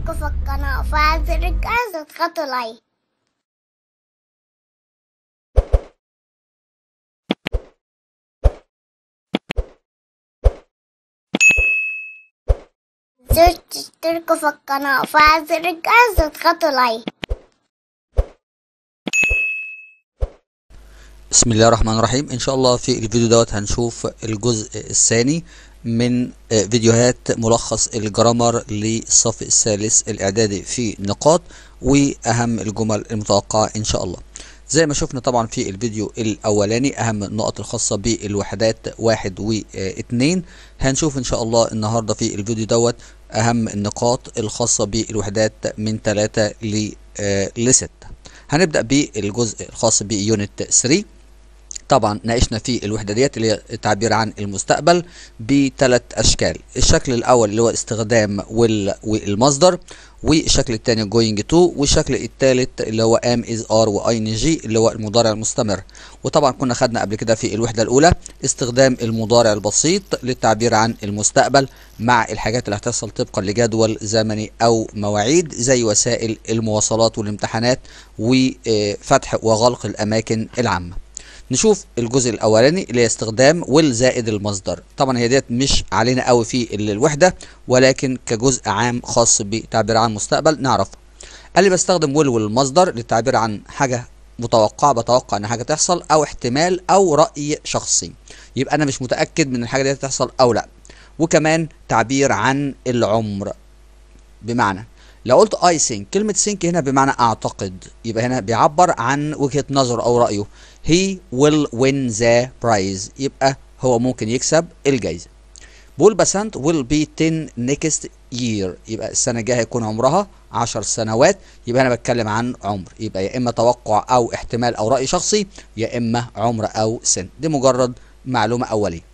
اشتركوا في القناة وفعل زر الجرس واضغطوا لايك زر تشتركوا في القناة وفعل زر الجرس واضغطوا لايك بسم الله الرحمن الرحيم ان شاء الله في الفيديو دوت هنشوف الجزء الثاني من آه، فيديوهات ملخص الجرامر للصف الثالث الإعدادي في نقاط وأهم الجمل المتوقعة إن شاء الله زي ما شفنا طبعا في الفيديو الأولاني أهم النقط الخاصة بالوحدات واحد واثنين هنشوف إن شاء الله النهاردة في الفيديو دوت أهم النقاط الخاصة بالوحدات من ثلاثة آه، لستة هنبدأ بالجزء الخاص بيونت 3 طبعا ناقشنا في الوحده ديت اللي هي تعبير عن المستقبل بثلاث اشكال الشكل الاول اللي هو استخدام والمصدر والشكل الثاني جوينج تو والشكل الثالث اللي هو ام از ار واين جي اللي هو المضارع المستمر وطبعا كنا خدنا قبل كده في الوحده الاولى استخدام المضارع البسيط للتعبير عن المستقبل مع الحاجات اللي هتحصل طبقا لجدول زمني او مواعيد زي وسائل المواصلات والامتحانات وفتح آه، وغلق الاماكن العامه نشوف الجزء الاولاني اللي هي استخدام ويل زائد المصدر طبعا هي ديت مش علينا قوي في الوحده ولكن كجزء عام خاص بتعبير عن مستقبل نعرفه قال لي بستخدم ويل والمصدر للتعبير عن حاجه متوقعه بتوقع ان حاجه تحصل او احتمال او راي شخصي يبقى انا مش متاكد من الحاجه دي هتحصل او لا وكمان تعبير عن العمر بمعنى لو قلت اي سينك كلمه سينك هنا بمعنى اعتقد يبقى هنا بيعبر عن وجهه نظره او رايه هي ويل وين ذا برايز يبقى هو ممكن يكسب الجائزه بول باسانت ويل بي 10 نيكست يير يبقى السنه الجايه هيكون عمرها 10 سنوات يبقى انا بتكلم عن عمر يبقى يا اما توقع او احتمال او راي شخصي يا اما عمر او سن دي مجرد معلومه اوليه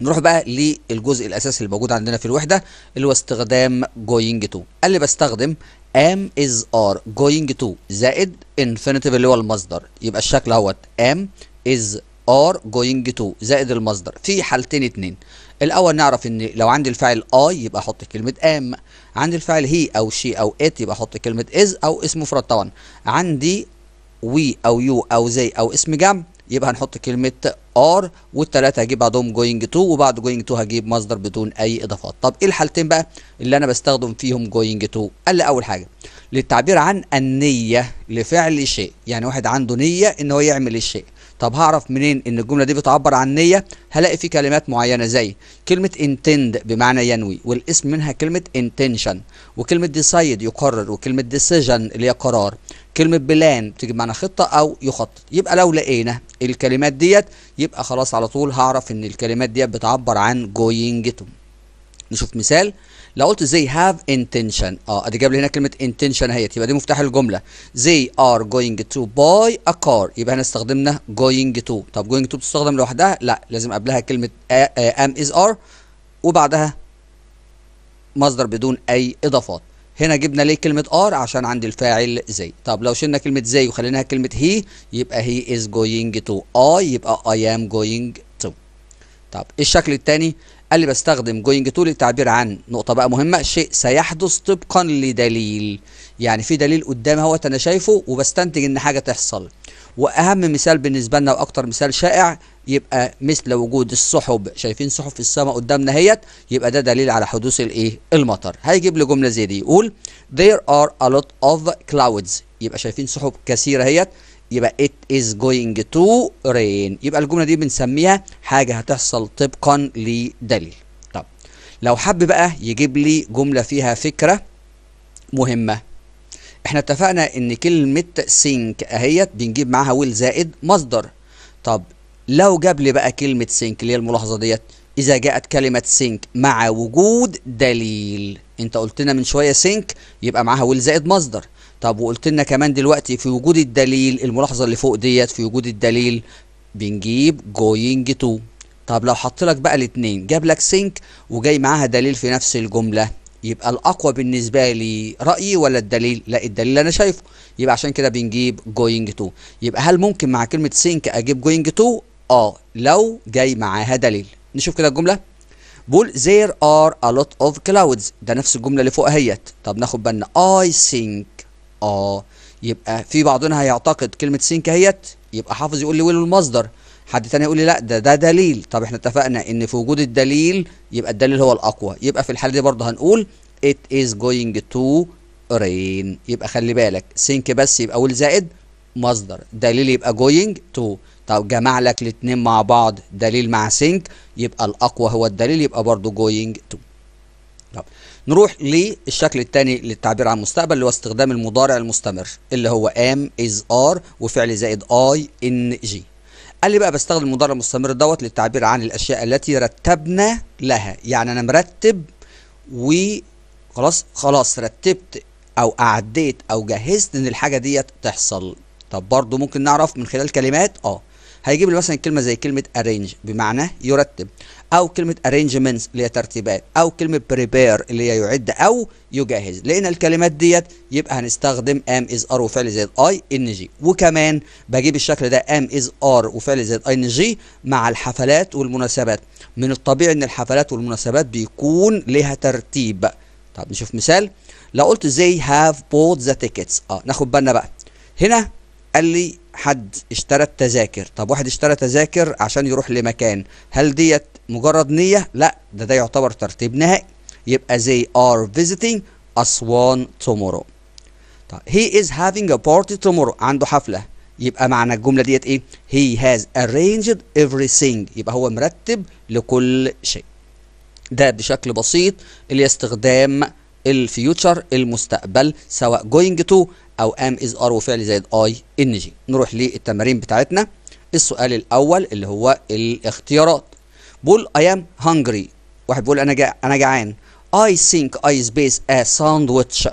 نروح بقى للجزء الاساسي اللي موجود عندنا في الوحده اللي هو استخدام جوينج تو قال لي بستخدم ام از ار جوينج تو زائد انفينيتيف اللي هو المصدر يبقى الشكل اهوت ام از ار جوينج تو زائد المصدر في حالتين اتنين الاول نعرف ان لو عندي الفاعل اي يبقى احط كلمه ام عندي الفاعل هي او شي او ات يبقى احط كلمه از او اسم مفرد طبعا عندي وي او يو او زي او اسم جمع يبقى هنحط كلمه ار والتلاتة هجيب بعدهم جوينج تو وبعد جوينج تو هجيب مصدر بدون اي اضافات طب ايه الحالتين بقى اللي انا بستخدم فيهم جوينج تو قال لي اول حاجه للتعبير عن النيه لفعل شيء يعني واحد عنده نيه ان هو يعمل الشيء طب هعرف منين ان الجمله دي بتعبر عن نيه هلاقي في كلمات معينه زي كلمه intend بمعنى ينوي والاسم منها كلمه intention وكلمه decide يقرر وكلمه decision اللي هي قرار كلمه بلان بتيجي بمعنى خطه او يخطط يبقى لو لقينا الكلمات ديت يبقى خلاص على طول هعرف ان الكلمات ديت بتعبر عن going to نشوف مثال لو قلت they have intention اه ادي جاب لي هنا كلمه intention اهيت يبقى دي مفتاح الجمله they are going to buy a car يبقى هنا استخدمنا going to طب going to بتستخدم لوحدها لا لازم قبلها كلمه am is are وبعدها مصدر بدون اي اضافات هنا جبنا ليه كلمة ار عشان عندي الفاعل زي طب لو شلنا كلمة زي وخليناها كلمة هي يبقى هي از جوينج تو اي يبقى اي ام جوينج تو طب الشكل الثاني قال لي بستخدم جوينج تو للتعبير عن نقطه بقى مهمه شيء سيحدث طبقا لدليل يعني في دليل قدامي اهوت انا شايفه وبستنتج ان حاجه تحصل واهم مثال بالنسبه لنا واكتر مثال شائع يبقى مثل وجود السحب شايفين سحب في السماء قدامنا اهيت يبقى ده دليل على حدوث الايه المطر هيجيب لي جمله زي دي يقول there are a lot of clouds يبقى شايفين سحب كثيره اهيت يبقى it is going to rain يبقى الجملة دي بنسميها حاجة هتحصل طبقا لدليل طب لو حب بقى يجيب لي جملة فيها فكرة مهمة احنا اتفقنا ان كلمة سينك اهيت بنجيب معاها ويل زائد مصدر طب لو جاب لي بقى كلمة سينك اللي هي الملاحظة ديت إذا جاءت كلمة سينك مع وجود دليل أنت قلت لنا من شوية سينك يبقى معاها ويل زائد مصدر طب وقلت لنا كمان دلوقتي في وجود الدليل الملاحظه اللي فوق ديت في وجود الدليل بنجيب جوينج تو طب لو حط لك بقى الاثنين جاب لك سينك وجاي معاها دليل في نفس الجمله يبقى الاقوى بالنسبه لي رايي ولا الدليل لا الدليل اللي انا شايفه يبقى عشان كده بنجيب جوينج تو يبقى هل ممكن مع كلمه سينك اجيب جوينج تو اه لو جاي معاها دليل نشوف كده الجمله بول there are a lot of clouds ده نفس الجمله اللي فوقها اهيت طب ناخد بالنا اي سينك اه يبقى في بعضنا هيعتقد كلمه سين اهيت يبقى حافظ يقول لي ويل المصدر حد تاني يقول لي لا ده ده دليل طب احنا اتفقنا ان في وجود الدليل يبقى الدليل هو الاقوى يبقى في الحاله دي برضه هنقول it is going to rain يبقى خلي بالك سينك بس يبقى ويل زائد مصدر دليل يبقى going to طب جمع لك الاثنين مع بعض دليل مع سينك يبقى الاقوى هو الدليل يبقى برضه going to طب نروح للشكل الثاني للتعبير عن المستقبل اللي هو استخدام المضارع المستمر اللي هو ام از ار وفعل زائد اي ان جي قال لي بقى بستخدم المضارع المستمر دوت للتعبير عن الاشياء التي رتبنا لها يعني انا مرتب وخلاص خلاص رتبت او اعديت او جهزت ان الحاجه ديت تحصل طب برضو ممكن نعرف من خلال كلمات اه هيجيب لي مثلا كلمه زي كلمه ارينج بمعنى يرتب او كلمه arrangements اللي هي ترتيبات او كلمه بريبير اللي هي يعد او يجهز لان الكلمات ديت يبقى هنستخدم ام از ار وفعل زائد اي ان جي وكمان بجيب الشكل ده ام از ار وفعل زائد اي ان جي مع الحفلات والمناسبات من الطبيعي ان الحفلات والمناسبات بيكون لها ترتيب طب نشوف مثال لو قلت زي هاف بوت ذا تيكتس اه ناخد بالنا بقى هنا قال لي حد اشترى التذاكر طب واحد اشترى تذاكر عشان يروح لمكان هل ديت مجرد نية لا ده ده يعتبر ترتيب نهائي يبقى they are visiting أسوان tomorrow طيب he is having a party tomorrow عنده حفلة يبقى معنى الجملة ديت ايه he has arranged everything يبقى هو مرتب لكل شيء ده بشكل بسيط اللي استخدام الفيوتشر المستقبل سواء going to او am is are وفعل زائد I جي نروح للتمارين بتاعتنا السؤال الاول اللي هو الاختيارات بقول I am hungry واحد بيقول أنا جع... أنا جعان I think I space a sandwich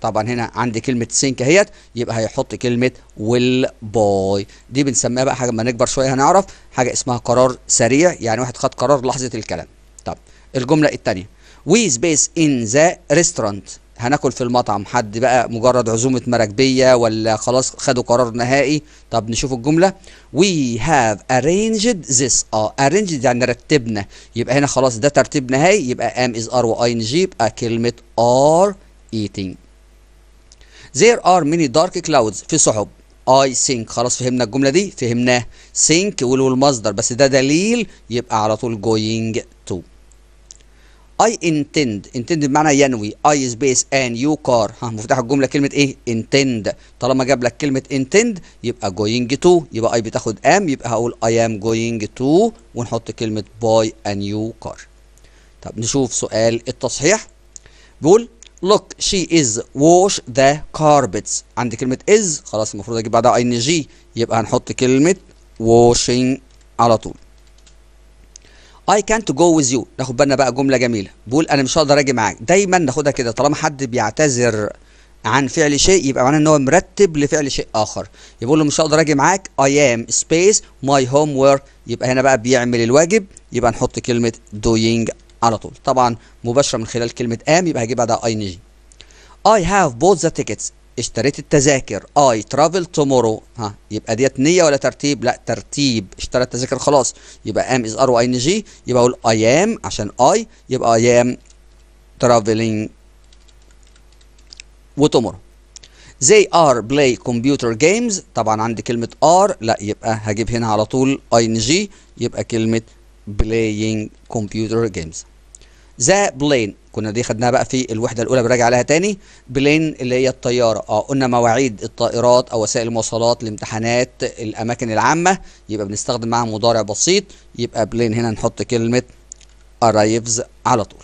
طبعا هنا عندي كلمة سينك اهيت يبقى هيحط كلمة ويل باي دي بنسميها بقى حاجة لما نكبر شوية هنعرف حاجة اسمها قرار سريع يعني واحد خد قرار لحظة الكلام طب الجملة الثانية وي سبيس ان ذا ريستورانت هناكل في المطعم حد بقى مجرد عزومة مراكبية ولا خلاص خدوا قرار نهائي طب نشوف الجملة we have arranged this اه arranged يعني رتبنا يبقى هنا خلاص ده ترتيب نهائي يبقى am is are و ing يبقى كلمة are eating there are many dark clouds في سحب I think خلاص فهمنا الجملة دي فهمناه think والمصدر بس ده دليل يبقى على طول going to I intend intend بمعنى ينوي I space and you car ها مفتاح الجمله كلمه ايه intend طالما جاب لك كلمه intend يبقى going to يبقى I بتاخد ام يبقى هقول I am going to ونحط كلمه buy a new car طب نشوف سؤال التصحيح بيقول look she is wash the carpets عندي كلمه is خلاص المفروض اجيب بعدها ing جي يبقى هنحط كلمه washing على طول اي كانت جو ويز يو ناخد بالنا بقى جمله جميله بقول انا مش هقدر اجي معاك دايما ناخدها كده طالما حد بيعتذر عن فعل شيء يبقى معناه ان هو مرتب لفعل شيء اخر يقول له مش هقدر اجي معاك اي ام سبيس ماي هوم ورك يبقى هنا بقى بيعمل الواجب يبقى نحط كلمه دوينج على طول طبعا مباشره من خلال كلمه ام يبقى هجيب بعدها اي ان I have bought the tickets اشتريت التذاكر اي ترافل تومورو ها يبقى ديت نيه ولا ترتيب لا ترتيب اشترى التذاكر خلاص يبقى ام از ار واي ان جي يبقى اقول اي ام عشان اي يبقى اي ام ترافلينج وتومورو زي ار بلاي كمبيوتر جيمز طبعا عندي كلمه ار لا يبقى هجيب هنا على طول اي ان جي يبقى كلمه بلاينج كمبيوتر جيمز ذا بلين كنا دي خدناها بقى في الوحده الاولى براجع عليها تاني بلين اللي هي الطياره اه قلنا مواعيد الطائرات او وسائل المواصلات الامتحانات الاماكن العامه يبقى بنستخدم معاها مضارع بسيط يبقى بلين هنا نحط كلمه arrives على طول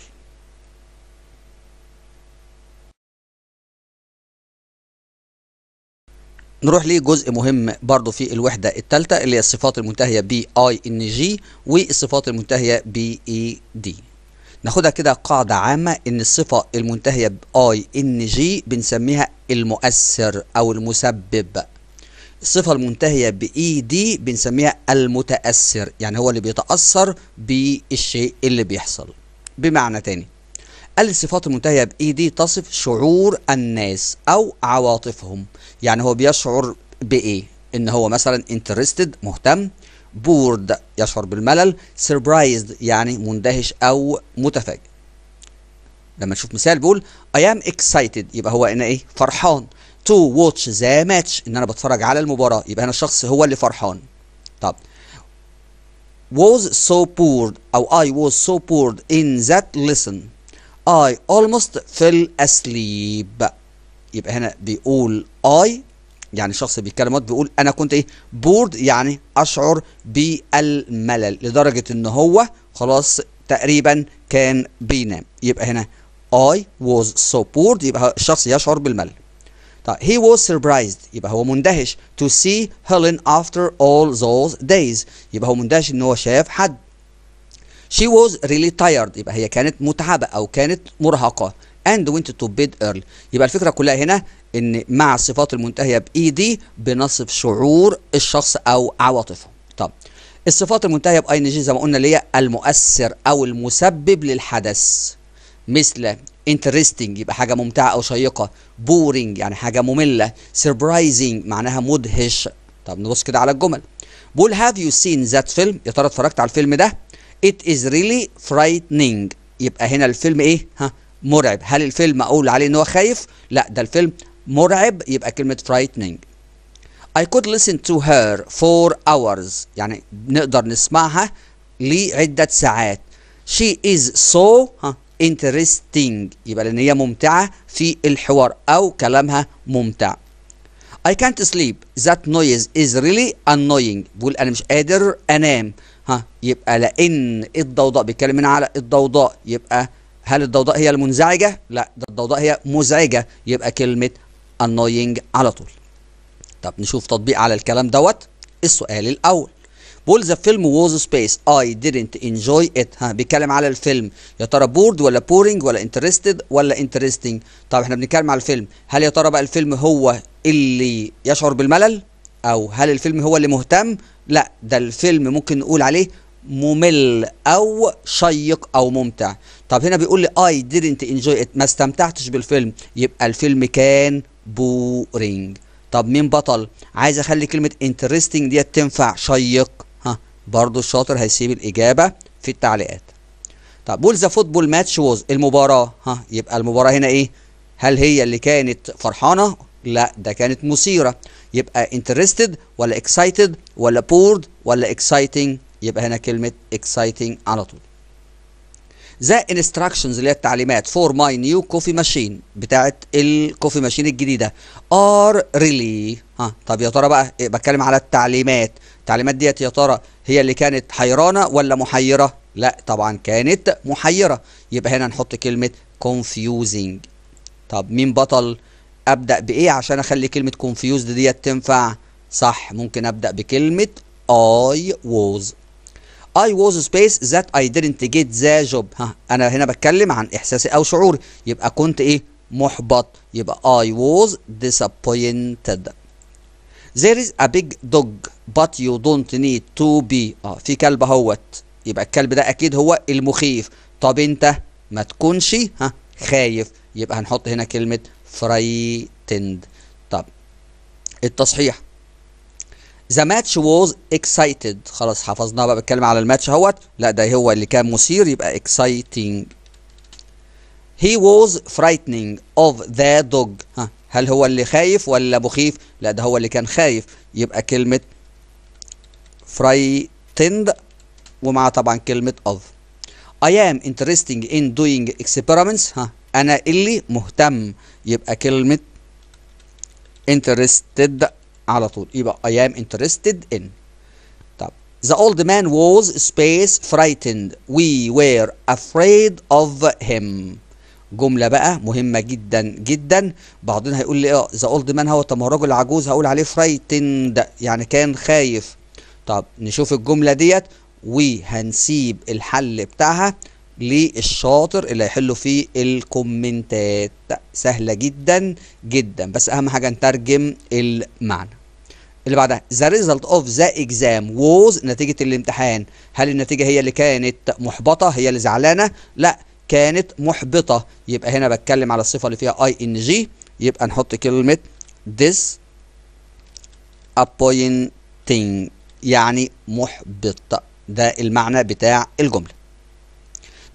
نروح لجزء مهم برضو في الوحدة الثالثة اللي هي الصفات المنتهية ب اي ان جي والصفات المنتهية ب اي دي ناخدها كده قاعدة عامة ان الصفة المنتهية بـ I N G بنسميها المؤثر او المسبب الصفة المنتهية بـ إي دي بنسميها المتأثر يعني هو اللي بيتأثر بالشيء اللي بيحصل بمعنى تاني قال الصفات المنتهية بإي دي e تصف شعور الناس أو عواطفهم يعني هو بيشعر بإيه إن هو مثلا انترستد مهتم بورد يشعر بالملل سربرايزد يعني مندهش أو متفاجئ لما نشوف مثال بيقول I am excited يبقى هو أنا إيه فرحان to watch the match إن أنا بتفرج على المباراة يبقى أنا الشخص هو اللي فرحان طب was so bored أو I was so bored in that lesson I almost fell asleep يبقى هنا بيقول I يعني شخص بيتكلم بيقول انا كنت ايه بورد يعني اشعر بالملل لدرجه ان هو خلاص تقريبا كان بينام يبقى هنا I was so bored يبقى الشخص يشعر بالملل طيب he was surprised يبقى هو مندهش to see Helen after all those days يبقى هو مندهش ان هو شاف حد she was really tired يبقى هي كانت متعبة أو كانت مرهقة اند وينت تو بيد ايرلي يبقى الفكره كلها هنا ان مع الصفات المنتهيه باي دي بنصف شعور الشخص او عواطفه طب الصفات المنتهيه باي ان جي زي ما قلنا اللي هي المؤثر او المسبب للحدث مثل انترستنج يبقى حاجه ممتعه او شيقه بورينج يعني حاجه ممله سربرايزنج معناها مدهش طب نبص كده على الجمل بقول هاف يو سين ذات فيلم يا ترى اتفرجت على الفيلم ده ات از ريلي frightening يبقى هنا الفيلم ايه ها مرعب هل الفيلم اقول عليه ان هو خايف لا ده الفيلم مرعب يبقى كلمه frightening I could listen to her for hours يعني نقدر نسمعها لعدة ساعات she is so interesting يبقى لأن هي ممتعة في الحوار أو كلامها ممتع I can't sleep that noise is really annoying بقول أنا مش قادر أنام ها يبقى لأن الضوضاء بيتكلم على الضوضاء يبقى هل الضوضاء هي المنزعجة؟ لا ده الضوضاء هي مزعجة يبقى كلمة annoying على طول طب نشوف تطبيق على الكلام دوت السؤال الأول بول ذا فيلم ووز سبيس اي didn't انجوي ات ها بيتكلم على الفيلم يا ترى بورد ولا بورينج ولا انترستد ولا انترستنج طب احنا بنتكلم على الفيلم هل يا ترى بقى الفيلم هو اللي يشعر بالملل او هل الفيلم هو اللي مهتم لا ده الفيلم ممكن نقول عليه ممل او شيق او ممتع طب هنا بيقول لي اي didn't enjoy it ما استمتعتش بالفيلم يبقى الفيلم كان بورينج طب مين بطل عايز اخلي كلمه interesting ديت تنفع شيق ها برضو الشاطر هيسيب الاجابه في التعليقات طب بول ذا فوتبول ماتش ووز المباراه ها يبقى المباراه هنا ايه هل هي اللي كانت فرحانه لا ده كانت مثيره يبقى interested ولا excited ولا bored ولا exciting يبقى هنا كلمة exciting على طول ذا انستراكشنز اللي هي التعليمات فور ماي نيو كوفي ماشين بتاعه الكوفي ماشين الجديده ار ريلي ها طب يا ترى بقى إيه بتكلم على التعليمات التعليمات ديت يا ترى هي اللي كانت حيرانه ولا محيره لا طبعا كانت محيره يبقى هنا نحط كلمه confusing طب مين بطل ابدا بايه عشان اخلي كلمه confused ديت تنفع صح ممكن ابدا بكلمه I was I was space that I didn't get the job ها انا هنا بتكلم عن احساسي او شعوري يبقى كنت ايه محبط يبقى I was disappointed There is a big dog but you don't need to be اه في كلب اهوت يبقى الكلب ده اكيد هو المخيف طب انت ما تكونش ها خايف يبقى هنحط هنا كلمة frightened طب التصحيح ذا ماتش ووز اكسايتد خلاص حفظناها بقى بتكلم على الماتش اهوت لا ده هو اللي كان مثير يبقى اكسايتنج هي ووز frightening اوف ذا dog ها هل هو اللي خايف ولا مخيف لا ده هو اللي كان خايف يبقى كلمة فرايتند ومع طبعا كلمة of I am interesting in doing experiments ها أنا اللي مهتم يبقى كلمة interested على طول يبقى I am interested in طب The old man was space frightened We were afraid of him جملة بقى مهمة جدا جدا بعضنا هيقول لي اه The old man هو طب ما هو راجل عجوز هقول عليه frightened يعني كان خايف طب نشوف الجملة ديت وهنسيب الحل بتاعها للشاطر اللي هيحلوا فيه الكومنتات سهلة جدا جدا بس اهم حاجة نترجم المعنى اللي بعدها ذا ريزلت اوف ذا اكزام ووز نتيجه الامتحان هل النتيجه هي اللي كانت محبطه هي اللي زعلانه لا كانت محبطه يبقى هنا بتكلم على الصفه اللي فيها اي ان جي يبقى نحط كلمه ديس appointing يعني محبطه ده المعنى بتاع الجمله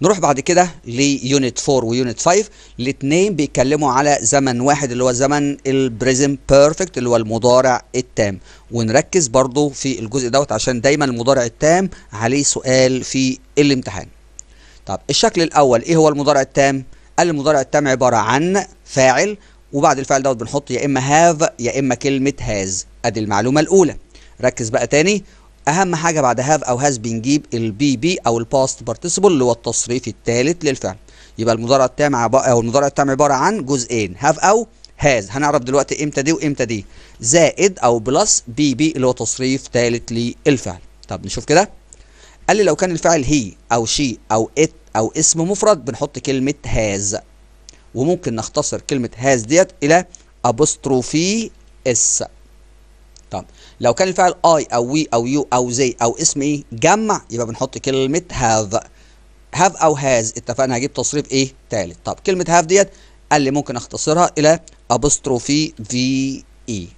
نروح بعد كده ليونت 4 ويونت 5 الاثنين بيتكلموا على زمن واحد اللي هو زمن البريزم بيرفكت اللي هو المضارع التام ونركز برضو في الجزء دوت عشان دايما المضارع التام عليه سؤال في الامتحان طب الشكل الاول ايه هو المضارع التام قال المضارع التام عباره عن فاعل وبعد الفعل دوت بنحط يا اما هاف يا اما كلمه هاز ادي المعلومه الاولى ركز بقى تاني اهم حاجه بعد هاف او هاز بنجيب البي بي او الباست بارتيسيبل اللي هو التصريف الثالث للفعل يبقى المضارع التام او المضارع التام عباره عن جزئين هاف او هاز هنعرف دلوقتي امتى دي وامتى دي زائد او بلس بي بي اللي هو تصريف ثالث للفعل طب نشوف كده قال لي لو كان الفعل هي او شي او ات او اسم مفرد بنحط كلمه هاز وممكن نختصر كلمه هاز ديت الى ابوستروفي اس طب لو كان الفعل اي او وي او يو او زي او اسم ايه جمع يبقى بنحط كلمه هاف هاف او هاز اتفقنا هجيب تصريف ايه ثالث طب كلمه هاف ديت قال لي ممكن اختصرها الى ابستروفي في اي e.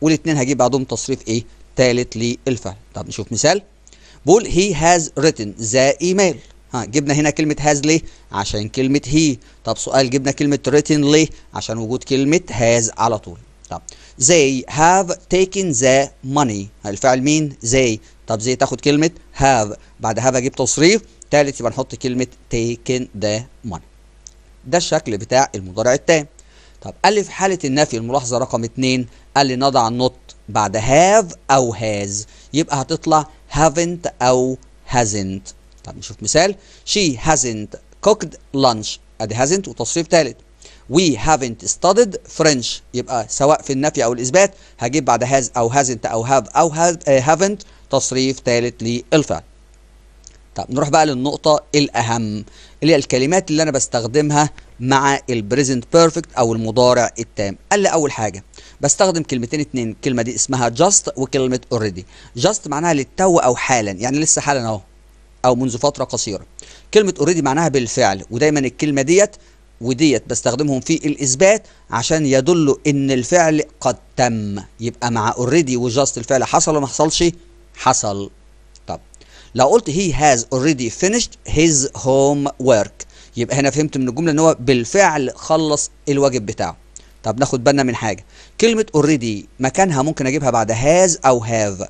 والاثنين هجيب بعضهم تصريف ايه ثالث للفعل طب نشوف مثال بول هي هاز ريتن ذا ايميل ها جبنا هنا كلمة هاز ليه؟ عشان كلمة هي طب سؤال جبنا كلمة ريتن ليه؟ عشان وجود كلمة هاز على طول طب نعم. they have taken the money الفعل مين they طب زي تاخد كلمة have بعد have اجيب تصريف ثالث يبقى نحط كلمة taken the money ده الشكل بتاع المضارع التام طب قال لي في حالة النفي الملاحظة رقم اتنين قال لي نضع النط بعد have أو has يبقى هتطلع haven't أو hasn't طب نشوف مثال she hasn't cooked lunch ادي hasn't وتصريف ثالث we haven't studied French يبقى سواء في النفي او الاثبات هجيب بعد هاز او hasn't او هاف او هافنت تصريف ثالث للفعل طب نروح بقى للنقطة الأهم اللي هي الكلمات اللي أنا بستخدمها مع البريزنت بيرفكت أو المضارع التام قال لي أول حاجة بستخدم كلمتين اتنين الكلمة دي اسمها جاست وكلمة أوريدي. جاست معناها للتو أو حالا يعني لسه حالا أهو أو منذ فترة قصيرة كلمة أوريدي معناها بالفعل ودايما الكلمة ديت وديت بستخدمهم في الإثبات عشان يدلوا إن الفعل قد تم يبقى مع اوريدي وجاست الفعل حصل ولا ما حصلش حصل طب لو قلت هي هاز اوريدي فينيشد هيز هوم ورك يبقى هنا فهمت من الجملة إن هو بالفعل خلص الواجب بتاعه طب ناخد بالنا من حاجة كلمة اوريدي مكانها ممكن أجيبها بعد هاز أو هاف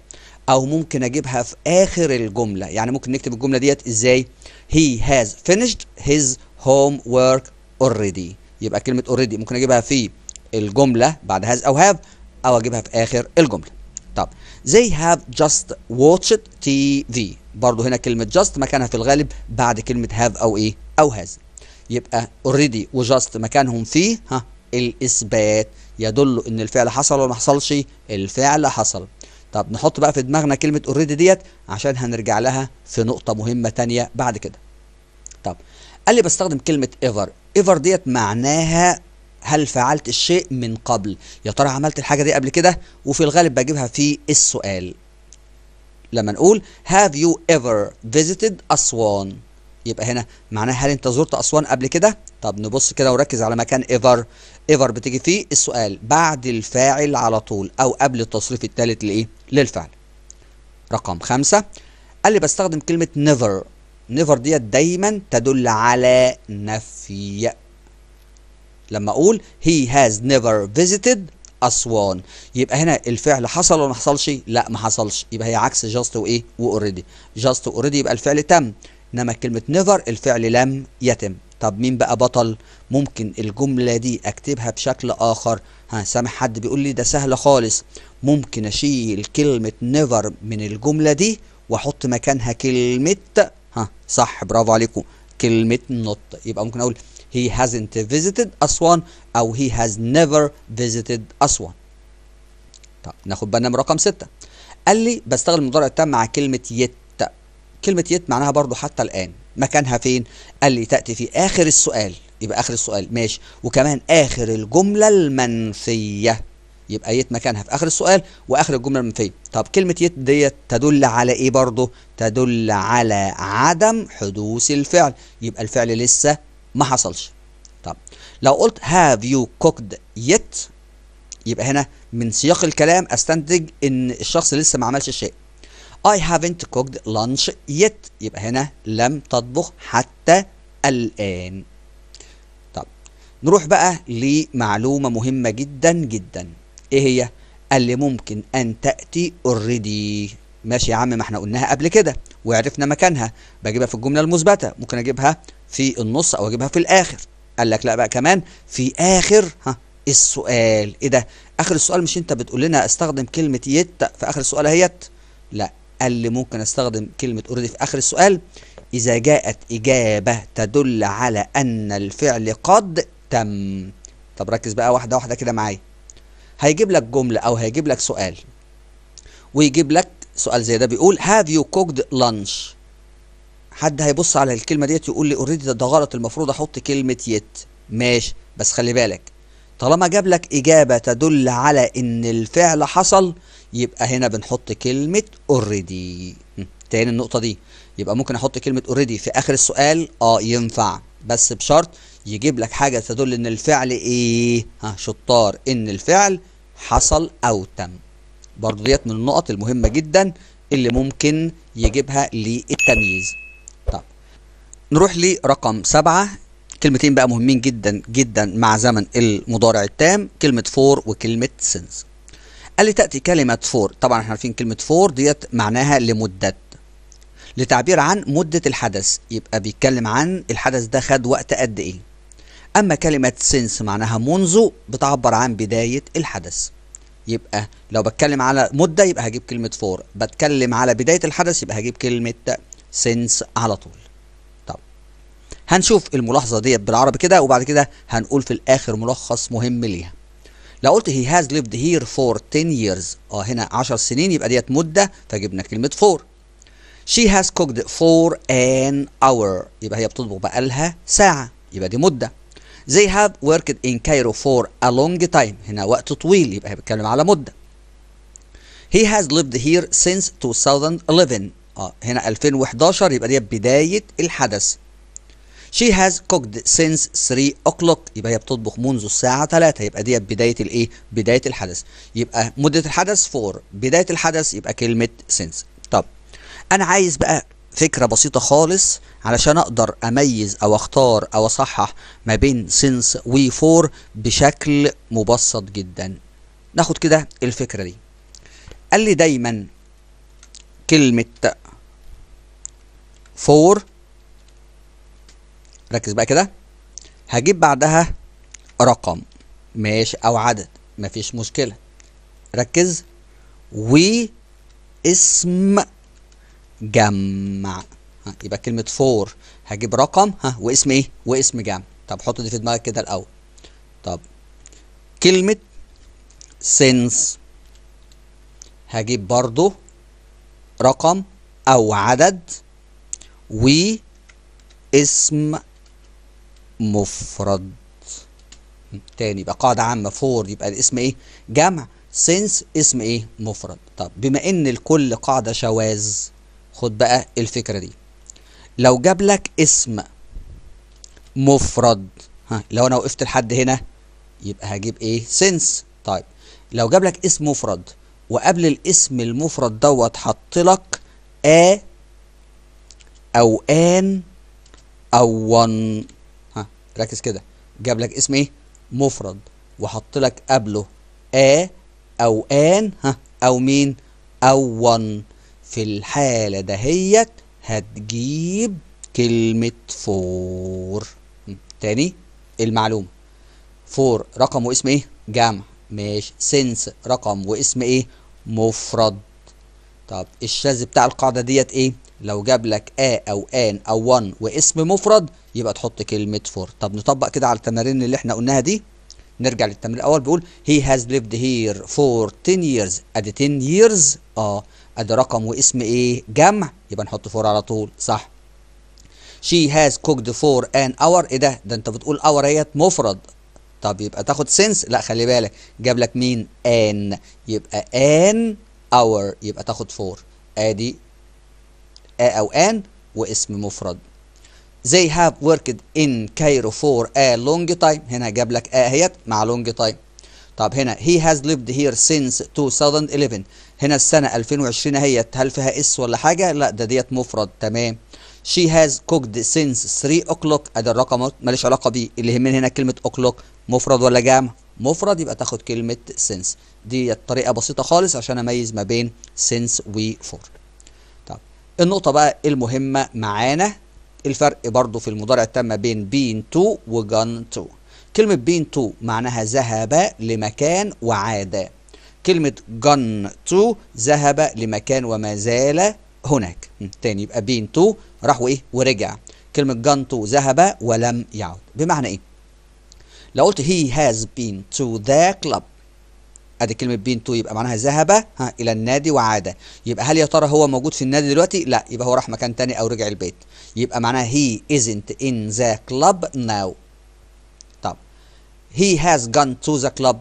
أو ممكن أجيبها في آخر الجملة يعني ممكن نكتب الجملة ديت إزاي هي هاز فينيشد هيز هوم ورك اوريدي يبقى كلمه اوريدي ممكن اجيبها في الجمله بعد هاز او هاف او اجيبها في اخر الجمله طب they have just watched TV برضه هنا كلمة just مكانها في الغالب بعد كلمة have أو إيه أو هاز يبقى اوريدي وجاست مكانهم فيه ها الإثبات يدل إن الفعل حصل ولا ما حصلش الفعل حصل طب نحط بقى في دماغنا كلمة اوريدي ديت عشان هنرجع لها في نقطة مهمة ثانيه بعد كده طب قال لي بستخدم كلمة ايفر ايفر ديت معناها هل فعلت الشيء من قبل يا ترى عملت الحاجه دي قبل كده وفي الغالب بجيبها في السؤال لما نقول have you ever visited أسوان يبقى هنا معناها هل انت زرت أسوان قبل كده طب نبص كده وركز على مكان ايفر ايفر بتيجي فيه السؤال بعد الفاعل على طول أو قبل التصريف الثالث لإيه للفعل رقم خمسة قال لي بستخدم كلمة never نيفر ديت دايما تدل على نفي لما اقول هي هاز نيفر فيزيتد أسوان يبقى هنا الفعل حصل ولا ما حصلش؟ لا ما حصلش يبقى هي عكس جاست وإيه؟ وأوريدي جاست اوريدي يبقى الفعل تم إنما كلمة نيفر الفعل لم يتم طب مين بقى بطل؟ ممكن الجملة دي أكتبها بشكل آخر ها سامح حد بيقول لي ده سهل خالص ممكن أشيل كلمة نيفر من الجملة دي وأحط مكانها كلمة ها صح برافو عليكم كلمة not يبقى ممكن أقول he hasn't visited أسوان أو he has never visited أسوان طب ناخد بالنا من رقم ستة قال لي بستخدم المضارع التام مع كلمة يت كلمة يت معناها برضو حتى الآن مكانها فين قال لي تأتي في آخر السؤال يبقى آخر السؤال ماشي وكمان آخر الجملة المنفية يبقى يت مكانها في اخر السؤال واخر الجمله المنفيه طب كلمه يت ديت تدل على ايه برضه تدل على عدم حدوث الفعل يبقى الفعل لسه ما حصلش طب لو قلت هاف يو كوكد يت يبقى هنا من سياق الكلام استنتج ان الشخص لسه ما عملش الشيء اي هافنت كوكد لانش يت يبقى هنا لم تطبخ حتى الآن طب نروح بقى لمعلومة مهمة جدا جدا ايه هي قال لي ممكن ان تاتي اوريدي ماشي يا عم ما احنا قلناها قبل كده وعرفنا مكانها بجيبها في الجمله المثبته ممكن اجيبها في النص او اجيبها في الاخر قال لك لا بقى كمان في اخر ها السؤال ايه ده اخر السؤال مش انت بتقول لنا استخدم كلمه يت في اخر السؤال اهيت لا قال لي ممكن استخدم كلمه اوريدي في اخر السؤال اذا جاءت اجابه تدل على ان الفعل قد تم طب ركز بقى واحده واحده كده معايا هيجيب لك جملة أو هيجيب لك سؤال ويجيب لك سؤال زي ده بيقول هاف يو كوكد لانش حد هيبص على الكلمة ديت يقول لي اوريدي ده غلط المفروض أحط كلمة يت ماشي بس خلي بالك طالما جاب لك إجابة تدل على إن الفعل حصل يبقى هنا بنحط كلمة اوريدي تاني النقطة دي يبقى ممكن أحط كلمة اوريدي في آخر السؤال أه ينفع بس بشرط يجيب لك حاجة تدل ان الفعل ايه ها شطار ان الفعل حصل او تم برضو ديت من النقط المهمة جدا اللي ممكن يجيبها للتمييز طب نروح لرقم سبعة كلمتين بقى مهمين جدا جدا مع زمن المضارع التام كلمة فور وكلمة سنس قال لي تأتي كلمة فور طبعا احنا عارفين كلمة فور ديت معناها لمدة لتعبير عن مدة الحدث يبقى بيتكلم عن الحدث ده خد وقت قد ايه أما كلمة سينس معناها منذ بتعبر عن بداية الحدث يبقى لو بتكلم على مدة يبقى هجيب كلمة فور بتكلم على بداية الحدث يبقى هجيب كلمة سينس على طول طب هنشوف الملاحظة ديت بالعربي كده وبعد كده هنقول في الآخر ملخص مهم ليها لو قلت هي هاز lived هير فور 10 years اه هنا 10 سنين يبقى ديت مدة فجبنا كلمة فور She has cooked for an hour يبقى هي بتطبخ بقالها ساعة يبقى دي مدة they have worked in Cairo for a long time هنا وقت طويل يبقى بيتكلم على مدة he has lived here since 2011 اه هنا 2011 يبقى دي بداية الحدث she has cooked since 3 o'clock يبقى هي بتطبخ منذ الساعة 3 يبقى دي بداية الايه بداية الحدث يبقى مدة الحدث 4 بداية الحدث يبقى كلمة since طب انا عايز بقى فكرة بسيطة خالص علشان اقدر اميز او اختار او اصحح ما بين سنس وي فور بشكل مبسط جدا ناخد كده الفكرة دي قال لي دايما كلمة فور ركز بقى كده هجيب بعدها رقم ماشي او عدد مفيش مشكلة ركز اسم جمع ها يبقى كلمه فور هجيب رقم ها واسم ايه واسم جمع طب حط دي في دماغك كده الاول طب كلمه سينس هجيب برضو رقم او عدد واسم مفرد تاني يبقى قاعده عامه فور يبقى الاسم ايه جمع سينس اسم ايه مفرد طب بما ان الكل قاعده شواذ خد بقى الفكرة دي لو جاب لك اسم مفرد ها لو انا وقفت لحد هنا يبقى هجيب ايه سنس طيب لو جاب لك اسم مفرد وقبل الاسم المفرد دوت حط لك ا او ان او ون ها ركز كده جاب لك اسم ايه مفرد وحط لك قبله ا او ان ها او مين او ون في الحالة دهيت هتجيب كلمة فور تاني المعلومة فور رقم واسم ايه جمع ماشي سنس رقم واسم ايه مفرد طب الشاذ بتاع القاعدة ديت ايه لو جاب لك ا او ان او 1 واسم مفرد يبقى تحط كلمة فور طب نطبق كده على التمارين اللي احنا قلناها دي نرجع للتمرين الاول بيقول he has lived here for 10 years ادي 10 years اه ادي رقم واسم ايه جمع يبقى نحط فور على طول صح شي هاز كوكد فور ان اور ايه ده ده انت بتقول اور اهيت مفرد طب يبقى تاخد سنس لا خلي بالك جاب لك مين ان يبقى ان اور يبقى تاخد فور ادي ا او ان واسم مفرد they have worked in Cairo for a long time هنا جاب لك اهيت مع long time طب هنا he has lived here since 2011 هنا السنة 2020 اهيت هل فيها اس ولا حاجة لا ده ديت مفرد تمام she has cooked since 3 o'clock ادي الرقم ماليش علاقة بيه اللي يهمني هنا كلمة o'clock مفرد ولا جمع مفرد يبقى تاخد كلمة since دي طريقة بسيطة خالص عشان اميز ما بين since و for طب النقطة بقى المهمة معانا الفرق برضو في المضارع التام ما بين been to و gone to كلمة بين تو معناها ذهب لمكان وعاد كلمة جن تو ذهب لمكان وما زال هناك تاني يبقى بين تو راح وايه ورجع كلمة جن تو ذهب ولم يعود بمعنى ايه لو قلت he has been to the club ادي كلمه بين تو يبقى معناها ذهب ها الى النادي وعاد يبقى هل يا ترى هو موجود في النادي دلوقتي لا يبقى هو راح مكان تاني او رجع البيت يبقى معناها هي isn't in the club now he has gone to the club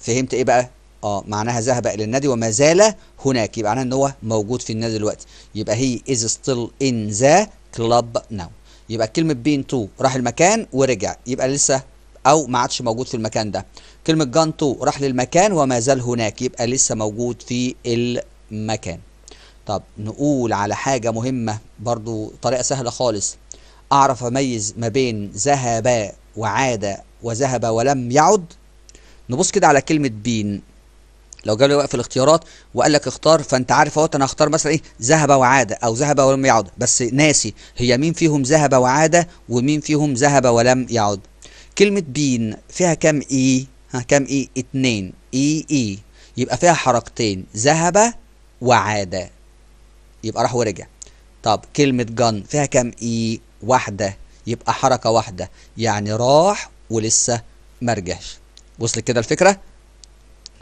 فهمت ايه بقى اه معناها ذهب الى النادي وما زال هناك يبقى معناها ان هو موجود في النادي دلوقتي يبقى هي از ستيل ان ذا كلوب ناو يبقى كلمه بين تو راح المكان ورجع يبقى لسه او ما عادش موجود في المكان ده كلمه جان تو راح للمكان وما زال هناك يبقى لسه موجود في المكان طب نقول على حاجه مهمه برضو طريقه سهله خالص اعرف اميز ما بين ذهب وعاد وذهب ولم يعد نبص كده على كلمه بين لو جاب لي وقف في الاختيارات وقال لك اختار فانت عارف اهوت انا هختار مثلا ايه ذهب وعاد او ذهب ولم يعد بس ناسي هي مين فيهم ذهب وعاد ومين فيهم ذهب ولم يعد كلمه بين فيها كام اي ها كام اي اتنين اي اي يبقى فيها حركتين ذهب وعاد يبقى راح ورجع طب كلمه جن فيها كام اي واحده يبقى حركه واحده يعني راح ولسه ما رجعش وصلت كده الفكره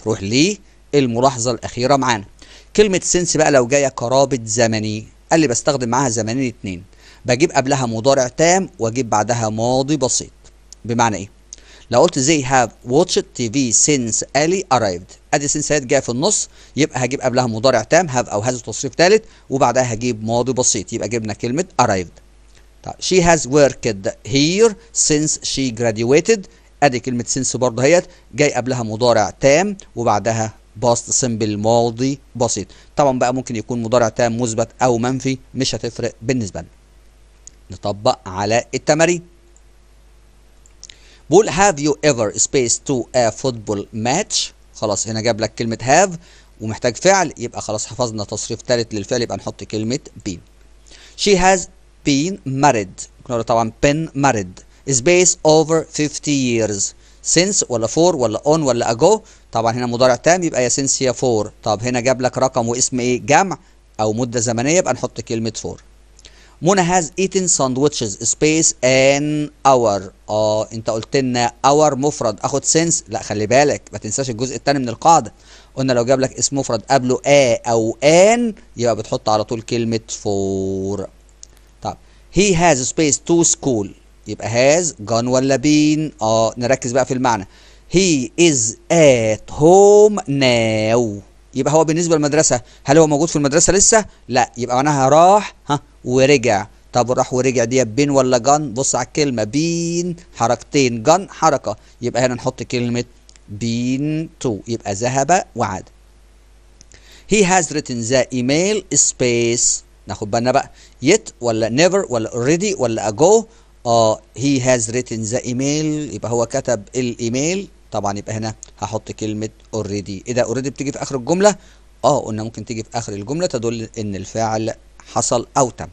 نروح للملاحظه الاخيره معانا كلمه سنس بقى لو جايه كرابط زمني قال لي بستخدم معاها زمانين اتنين بجيب قبلها مضارع تام واجيب بعدها ماضي بسيط بمعنى ايه لو قلت زي هاف واتشت تي في سينس الي ارايفد ادي سينس هيت جايه في النص يبقى هجيب قبلها مضارع تام هاف او هاز تصريف ثالث وبعدها هجيب ماضي بسيط يبقى جبنا كلمه ارايفد طيب، she has worked here since she graduated ادي كلمة since برضه هيت جاي قبلها مضارع تام وبعدها باست سمبل ماضي بسيط طبعا بقى ممكن يكون مضارع تام مثبت او منفي مش هتفرق بالنسبة لنا نطبق على التمارين بول have you ever spaced to a football match خلاص هنا جاب لك كلمة have ومحتاج فعل يبقى خلاص حفظنا تصريف ثالث للفعل يبقى نحط كلمة be she has been married طبعا been married is based over 50 years since ولا for ولا on ولا ago طبعا هنا مضارع تام يبقى يا since يا for طب هنا جاب لك رقم واسم ايه جمع او مده زمنيه يبقى نحط كلمه for منى has eaten sandwiches space an hour اه انت قلت لنا hour مفرد اخد since لا خلي بالك ما تنساش الجزء الثاني من القاعده قلنا لو جاب لك اسم مفرد قبله a او an يبقى بتحط على طول كلمه for he has space to school يبقى has gone ولا been اه نركز بقى في المعنى he is at home now يبقى هو بالنسبه للمدرسه هل هو موجود في المدرسه لسه لا يبقى معناها راح ها ورجع طب راح ورجع دي بين ولا جن بص على الكلمه بين حركتين جن حركه يبقى هنا نحط كلمه بين تو يبقى ذهب وعاد he has written the email space ناخد بالنا بقى yet ولا never ولا already ولا ago اه he has written the email يبقى هو كتب الايميل طبعا يبقى هنا هحط كلمه already ايه ده already بتيجي في اخر الجمله اه قلنا ممكن تيجي في اخر الجمله تدل ان الفعل حصل او تم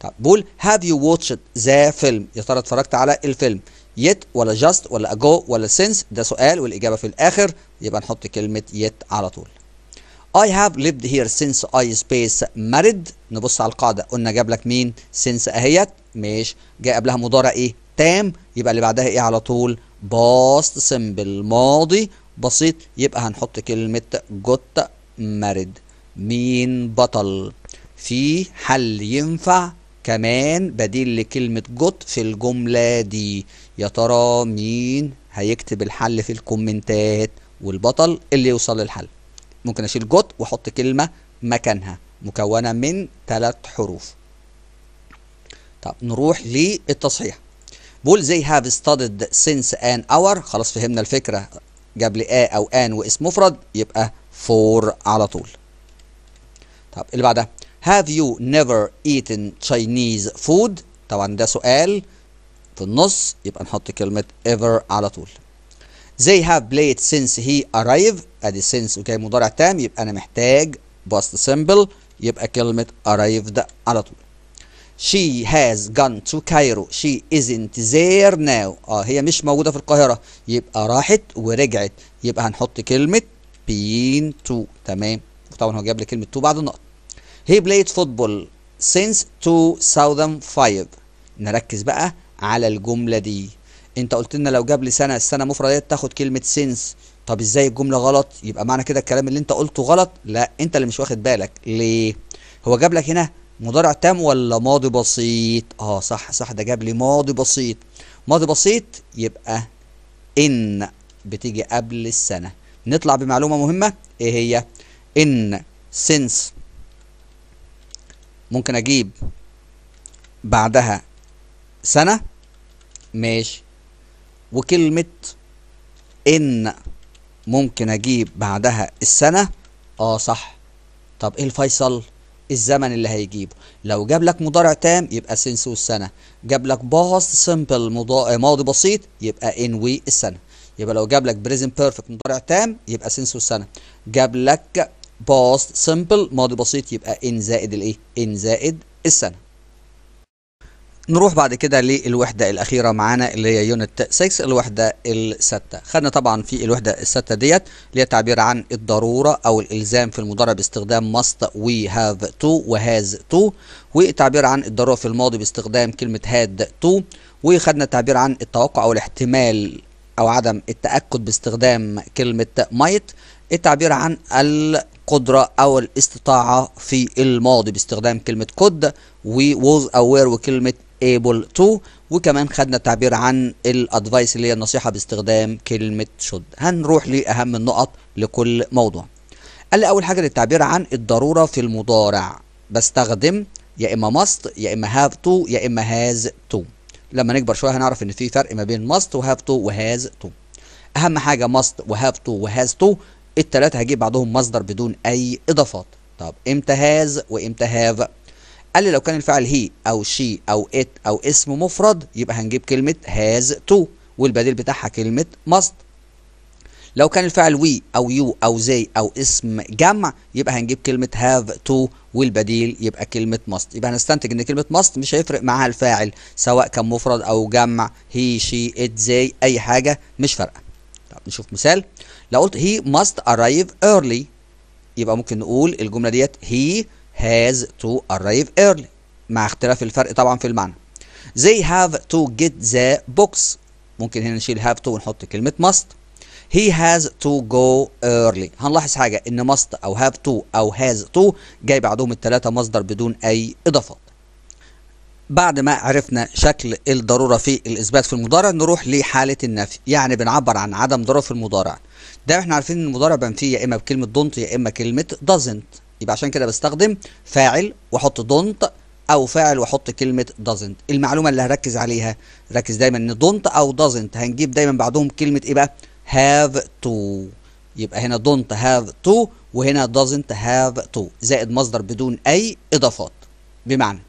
طب بقول have you watched the film يا ترى اتفرجت على الفيلم yet ولا just ولا ago ولا since ده سؤال والاجابه في الاخر يبقى نحط كلمه yet على طول I have lived here since I space married نبص على القاعدة قلنا جاب لك مين since اهيت ماشي جاء قبلها مضارع ايه تام يبقى اللي بعدها ايه على طول باست سمبل ماضي بسيط يبقى هنحط كلمة جوت مارد مين بطل في حل ينفع كمان بديل لكلمة جوت في الجملة دي يا ترى مين هيكتب الحل في الكومنتات والبطل اللي يوصل للحل ممكن اشيل جوت واحط كلمه مكانها مكونه من ثلاث حروف طب نروح للتصحيح بول زي هاف ستادد سينس ان اور خلاص فهمنا الفكره جاب لي ا او ان واسم مفرد يبقى فور على طول طب اللي بعدها هاف يو نيفر ايتن تشاينيز فود طبعا ده سؤال في النص يبقى نحط كلمه ايفر على طول they have played since he arrived ادي سينس وجاي مضارع تام يبقى انا محتاج باست سيمبل يبقى كلمة arrived على طول she has gone to Cairo she isn't there now اه هي مش موجودة في القاهرة يبقى راحت ورجعت يبقى هنحط كلمة بين تو تمام طبعا هو جاب لي كلمة تو بعد النقط هي بلايت فوتبول سينس 2005 نركز بقى على الجملة دي انت قلت لنا لو جاب لي سنه السنه مفرده تاخد كلمه سينس طب ازاي الجمله غلط يبقى معنى كده الكلام اللي انت قلته غلط لا انت اللي مش واخد بالك ليه هو جاب لك هنا مضارع تام ولا ماضي بسيط اه صح صح ده جاب لي ماضي بسيط ماضي بسيط يبقى ان بتيجي قبل السنه نطلع بمعلومه مهمه ايه هي ان سينس ممكن اجيب بعدها سنه ماشي وكلمة إن ممكن أجيب بعدها السنة آه صح طب إيه الفيصل؟ الزمن اللي هيجيبه لو جاب لك مضارع تام يبقى سنس والسنة جاب لك باست سمبل مضا... ماضي بسيط يبقى إن وي السنة يبقى لو جاب لك بريزنت بيرفكت مضارع تام يبقى سنس والسنة جاب لك باست سمبل ماضي بسيط يبقى إن زائد الإيه؟ إن زائد السنة نروح بعد كده للوحدة الأخيرة معانا اللي هي يونت 6 الوحدة الستة خدنا طبعا في الوحدة الستة ديت اللي هي تعبير عن الضرورة أو الإلزام في المضارع باستخدام must we have to وهاز to والتعبير عن الضرورة في الماضي باستخدام كلمة had to وخدنا تعبير عن التوقع أو الاحتمال أو عدم التأكد باستخدام كلمة might التعبير عن القدرة أو الاستطاعة في الماضي باستخدام كلمة could ووز أو وير وكلمة able to وكمان خدنا التعبير عن الادفايس اللي هي النصيحه باستخدام كلمه should هنروح لاهم النقط لكل موضوع قال لي اول حاجه للتعبير عن الضروره في المضارع بستخدم يا اما must يا اما have to يا اما has to لما نكبر شويه هنعرف ان في فرق ما بين must و have to has to اهم حاجه must و have to has to الثلاثه هجيب بعضهم مصدر بدون اي اضافات طب امتى هاز وامتى هاف قال لي لو كان الفعل هي او شي او ات او اسم مفرد يبقى هنجيب كلمه هاز تو والبديل بتاعها كلمه ماست لو كان الفعل وي او يو او زي او اسم جمع يبقى هنجيب كلمه هاف تو والبديل يبقى كلمه ماست يبقى هنستنتج ان كلمه ماست مش هيفرق معاها الفاعل سواء كان مفرد او جمع هي شي ات زي اي حاجه مش فارقه طب نشوف مثال لو قلت هي ماست ارايف ايرلي يبقى ممكن نقول الجمله ديت هي has to arrive early مع اختلاف الفرق طبعا في المعنى they have to get the books ممكن هنا نشيل have to ونحط كلمة must he has to go early هنلاحظ حاجة ان must او have to او has to جاي بعدهم التلاتة مصدر بدون اي اضافات بعد ما عرفنا شكل الضرورة في الإثبات في المضارع نروح لحالة النفي يعني بنعبر عن عدم ضرورة في المضارع ده احنا عارفين ان المضارع بنفيه يا إما بكلمة don't يا إما كلمة doesn't يبقى عشان كده بستخدم فاعل واحط دونت او فاعل واحط كلمه دازنت المعلومه اللي هركز عليها ركز دايما ان دونت او دازنت هنجيب دايما بعدهم كلمه ايه بقى هاف تو يبقى هنا دونت هاف تو وهنا دازنت هاف تو زائد مصدر بدون اي اضافات بمعنى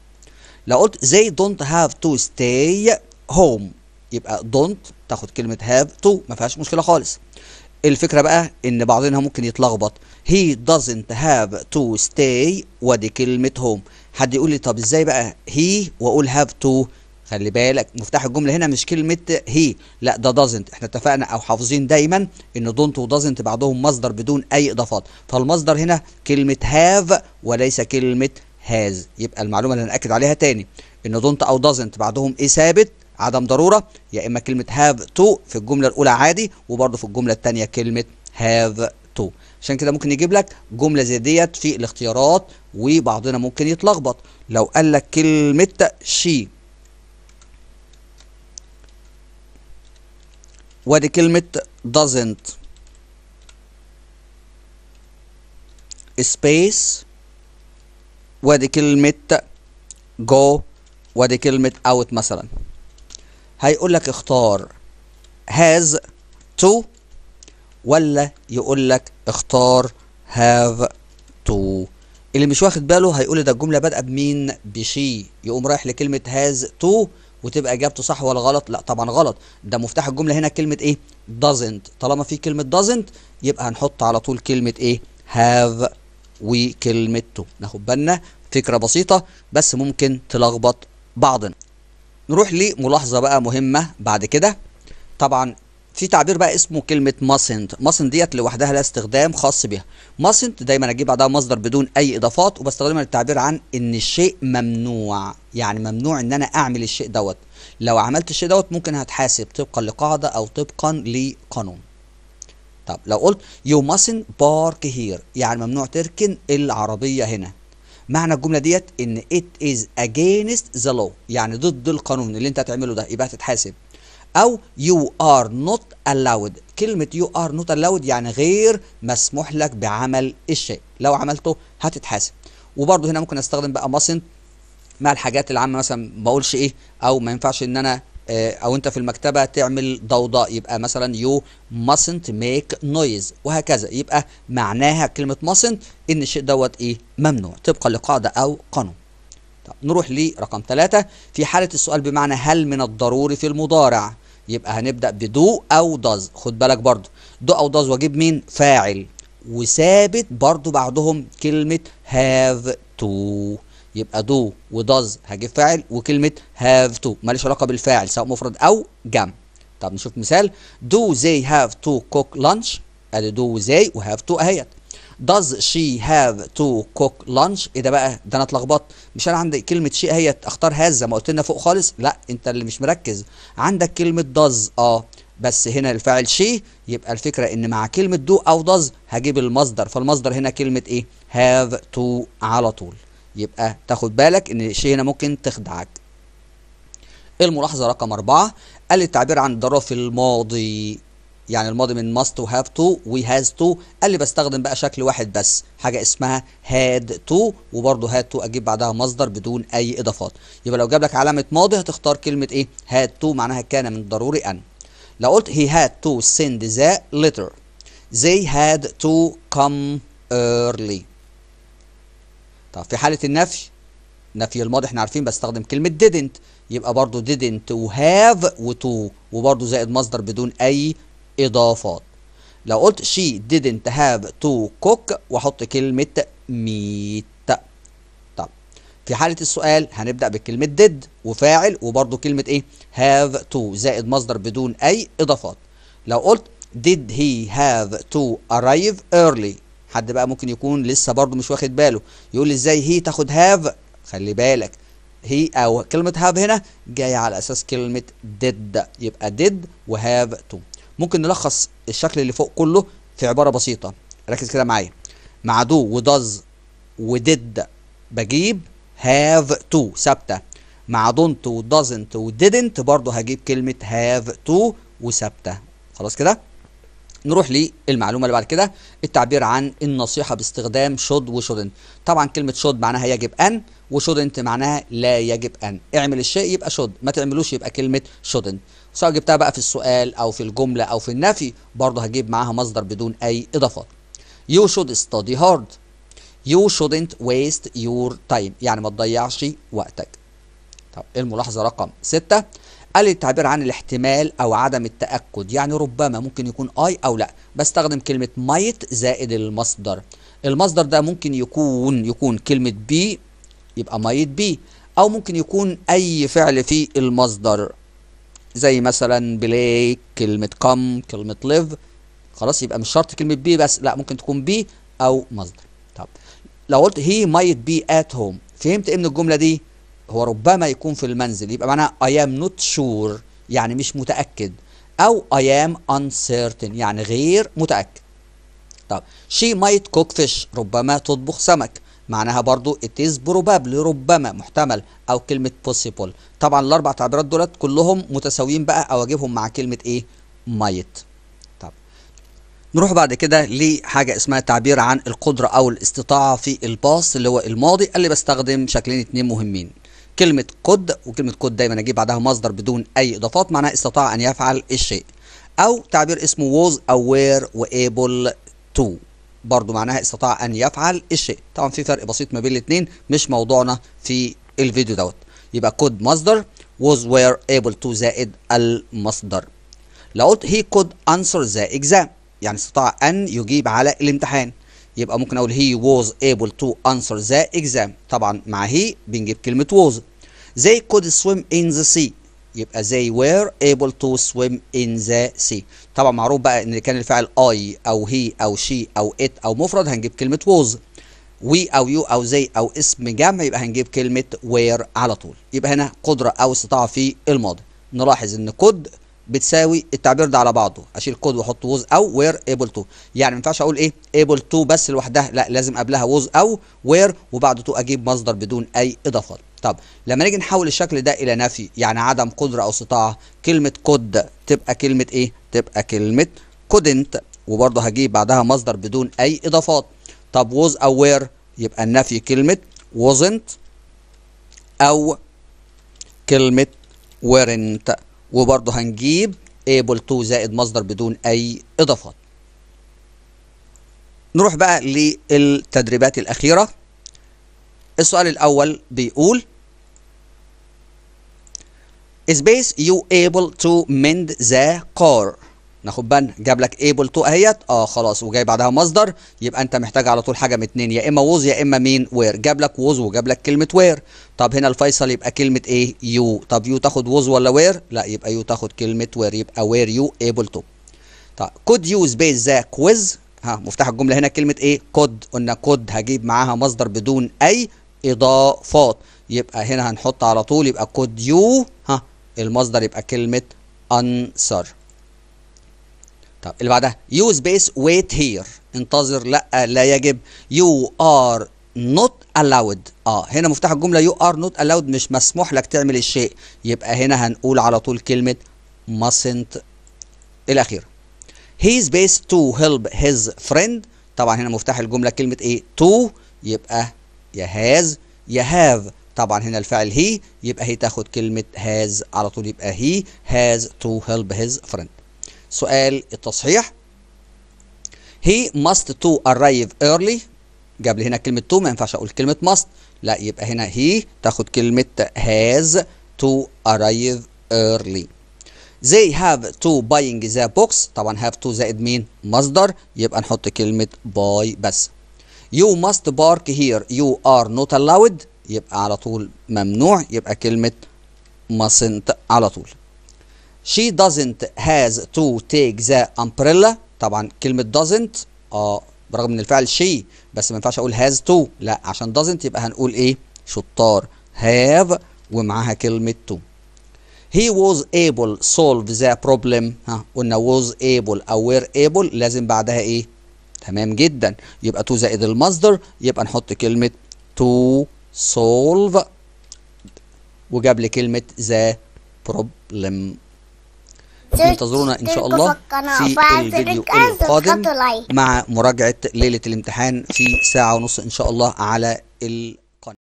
لو قلت زي دونت هاف تو ستاي هوم يبقى دونت تاخد كلمه هاف تو ما فيهاش مشكله خالص الفكره بقى ان بعضنا ممكن يتلخبط he doesn't have to stay ودي كلمة هوم حد يقول لي طب ازاي بقى هي واقول هاف تو خلي بالك مفتاح الجملة هنا مش كلمة هي لا ده doesn't احنا اتفقنا او حافظين دايما ان don't و doesn't بعدهم مصدر بدون اي اضافات فالمصدر هنا كلمة have وليس كلمة has يبقى المعلومة اللي هنأكد عليها تاني ان don't او doesn't بعدهم ايه ثابت عدم ضرورة يا اما كلمة have to في الجملة الاولى عادي وبرضه في الجملة التانية كلمة have to عشان كده ممكن يجيب لك جمله زي ديت في الاختيارات وبعضنا ممكن يتلخبط لو قال لك كلمه شي وادي كلمه doesn't space وادي كلمه go وادي كلمه out مثلا هيقول لك اختار has to ولا يقول لك اختار هاف تو اللي مش واخد باله هيقول ده الجمله بادئه بمين بشي يقوم رايح لكلمه هاز تو وتبقى اجابته صح ولا غلط لا طبعا غلط ده مفتاح الجمله هنا كلمه ايه doesn't طالما في كلمه doesn't يبقى هنحط على طول كلمه ايه هاف وكلمه تو ناخد بالنا فكره بسيطه بس ممكن تلخبط بعضنا نروح لملاحظه بقى مهمه بعد كده طبعا في تعبير بقى اسمه كلمه ماسنت ماسنت ديت لوحدها لها استخدام خاص بها ماسنت دايما اجيب بعدها مصدر بدون اي اضافات وبستخدمها للتعبير عن ان الشيء ممنوع يعني ممنوع ان انا اعمل الشيء دوت لو عملت الشيء دوت ممكن هتحاسب طبقا لقاعده او طبقا لقانون طب لو قلت يو ماسن بارك هير يعني ممنوع تركن العربيه هنا معنى الجمله ديت ان it is against the law يعني ضد القانون اللي انت هتعمله ده يبقى هتتحاسب أو you are not allowed كلمة you are not allowed يعني غير مسموح لك بعمل الشيء لو عملته هتتحاسب وبرضه هنا ممكن استخدم بقى ماسنت مع الحاجات العامة مثلا ما بقولش ايه او ما ينفعش ان انا آه، او انت في المكتبه تعمل ضوضاء يبقى مثلا يو mustn't ميك نويز وهكذا يبقى معناها كلمه mustn't ان الشيء دوت ايه ممنوع طبقا لقاعده او قانون طب نروح لرقم ثلاثة في حالة السؤال بمعنى هل من الضروري في المضارع يبقى هنبدأ بدو أو داز خد بالك برضو دو أو داز واجيب مين فاعل وثابت برضو بعدهم كلمة هاف تو يبقى دو وداز هجيب فاعل وكلمة هاف تو ماليش علاقة بالفاعل سواء مفرد أو جمع طب نشوف مثال دو زي هاف تو كوك لانش ادي دو وزي وهاف تو اهيت does she have to cook lunch ايه ده بقى ده انا اتلخبطت مش انا عندي كلمه شيء هي اختار هاز زي ما قلت لنا فوق خالص لا انت اللي مش مركز عندك كلمه does اه بس هنا الفاعل شي يبقى الفكره ان مع كلمه دو او does هجيب المصدر فالمصدر هنا كلمه ايه هاف تو على طول يبقى تاخد بالك ان شيء هنا ممكن تخدعك الملاحظه رقم أربعة قال التعبير عن الضرورة في الماضي يعني الماضي من ماست وهاف تو وهاز تو قال لي بستخدم بقى شكل واحد بس حاجه اسمها had to وبرضو had to اجيب بعدها مصدر بدون اي اضافات يبقى لو جاب لك علامه ماضي هتختار كلمه ايه had to معناها كان من الضروري ان لو قلت he had to send the letter they had to come early طب في حاله النفي نفي الماضي احنا عارفين بستخدم كلمه didn't يبقى برضو didn't وهاف وتو وبرضو زائد مصدر بدون اي إضافات لو قلت she didn't have to cook وأحط كلمة meet طب في حالة السؤال هنبدأ بكلمة did وفاعل وبرضه كلمة إيه have to زائد مصدر بدون أي إضافات لو قلت did he have to arrive early حد بقى ممكن يكون لسه برضه مش واخد باله يقول ازاي هي تاخد have خلي بالك هي او كلمه have هنا جايه على اساس كلمه did يبقى و وهاف تو ممكن نلخص الشكل اللي فوق كله في عبارة بسيطة ركز كده معايا مع دو وداز وديد بجيب هاف تو ثابتة مع دونت ودازنت وديدنت برضو هجيب كلمة هاف تو وثابتة خلاص كده نروح للمعلومة اللي بعد كده التعبير عن النصيحة باستخدام شود وشودنت طبعا كلمة شود معناها يجب أن وشودنت معناها لا يجب أن اعمل الشيء يبقى شود ما تعملوش يبقى كلمة شودنت سواء جبتها بقى في السؤال او في الجمله او في النفي برضه هجيب معاها مصدر بدون اي اضافات you should study hard you shouldn't waste your time يعني ما تضيعش وقتك طب الملاحظه رقم ستة قال التعبير عن الاحتمال او عدم التاكد يعني ربما ممكن يكون اي او لا بستخدم كلمه might زائد المصدر المصدر ده ممكن يكون يكون كلمه بي يبقى might be او ممكن يكون اي فعل في المصدر زي مثلا بلاي كلمة كم كلمة ليف خلاص يبقى مش شرط كلمة بي بس لا ممكن تكون بي أو مصدر طب لو قلت هي مايت بي ات هوم فهمت إيه من الجملة دي؟ هو ربما يكون في المنزل يبقى معناها اي ام نوت شور يعني مش متأكد أو اي ام uncertain يعني غير متأكد طب شي مايت كوك فيش ربما تطبخ سمك معناها برضو it is probably ربما محتمل او كلمه possible طبعا الاربع تعبيرات دولت كلهم متساويين بقى او اجيبهم مع كلمه ايه might طب نروح بعد كده لحاجه اسمها تعبير عن القدره او الاستطاعه في الباص اللي هو الماضي اللي بستخدم شكلين اتنين مهمين كلمه قد وكلمه قد دايما اجيب بعدها مصدر بدون اي اضافات معناها استطاع ان يفعل الشيء او تعبير اسمه was aware were وable to برضو معناها استطاع أن يفعل الشيء طبعا في فرق بسيط ما بين الاثنين مش موضوعنا في الفيديو دوت يبقى كود مصدر was were able to زائد المصدر لو قلت he could answer the exam يعني استطاع أن يجيب على الامتحان يبقى ممكن أقول he was able to answer the exam طبعا مع he بنجيب كلمة was they could swim in the sea يبقى they were able to swim in the sea طبعا معروف بقى ان كان الفعل اي او هي او شي او ات او مفرد هنجيب كلمة ووز وي او يو او زي او اسم جمع يبقى هنجيب كلمة وير على طول يبقى هنا قدرة او استطاعة في الماضي نلاحظ ان كود بتساوي التعبير ده على بعضه اشيل كود واحط ووز او وير ايبل تو يعني ما ينفعش اقول ايه ايبل تو بس لوحدها لا لازم قبلها ووز او وير وبعد تو اجيب مصدر بدون اي اضافات طب لما نيجي نحول الشكل ده الى نفي يعني عدم قدره او استطاعه كلمه كود تبقى كلمه ايه تبقى كلمه كودنت وبرضه هجيب بعدها مصدر بدون اي اضافات طب ووز اوير يبقى النفي كلمه wasn't او كلمه weren't وبرضه هنجيب able to زائد مصدر بدون اي اضافات نروح بقى للتدريبات الاخيره السؤال الاول بيقول سبيس يو ايبل تو مند ذا كار ناخد بالنا جاب لك ايبل تو اهيت اه خلاص وجاي بعدها مصدر يبقى انت محتاج على طول حاجه من اتنين يا اما ووز يا اما مين وير جاب لك ووز وجاب لك كلمه وير طب هنا الفيصل يبقى كلمه ايه يو طب يو تاخد ووز ولا وير لا يبقى يو تاخد كلمه وير يبقى وير يو ايبل تو طب كود يو سبيس ذا كويز ها مفتاح الجمله هنا كلمه ايه كود قلنا كود هجيب معاها مصدر بدون اي اضافات يبقى هنا هنحط على طول يبقى كود يو ها المصدر يبقى كلمه انسر طب اللي بعدها يو سبيس ويت هير انتظر لا لا يجب يو ار نوت allowed اه هنا مفتاح الجمله يو ار نوت allowed مش مسموح لك تعمل الشيء يبقى هنا هنقول على طول كلمه mustn't الأخير he is بيس to help his friend طبعا هنا مفتاح الجمله كلمه ايه to يبقى يا has يا have طبعا هنا الفعل هي يبقى هي تاخد كلمه هاز على طول يبقى هي هاز تو هيلب هيز فريند سؤال التصحيح هي must to arrive early جاب لي هنا كلمه تو ما ينفعش اقول كلمه must لا يبقى هنا هي تاخد كلمه has to arrive early they have to buying the books طبعا have to زائد مين مصدر يبقى نحط كلمه buy بس you must park here you are not allowed يبقى على طول ممنوع يبقى كلمة mustn't على طول she doesn't has to take the umbrella طبعا كلمة doesn't اه برغم ان الفعل she بس ما ينفعش اقول has to لا عشان doesn't يبقى هنقول ايه شطار have ومعاها كلمة to he was able solve the problem ها قلنا was able او were able لازم بعدها ايه تمام جدا يبقى to زائد المصدر يبقى نحط كلمة to solve وجاب لي كلمة ذا بروبلم انتظرونا ان شاء الله في الفيديو القادم مع مراجعة ليلة الامتحان في ساعة ونص ان شاء الله على ال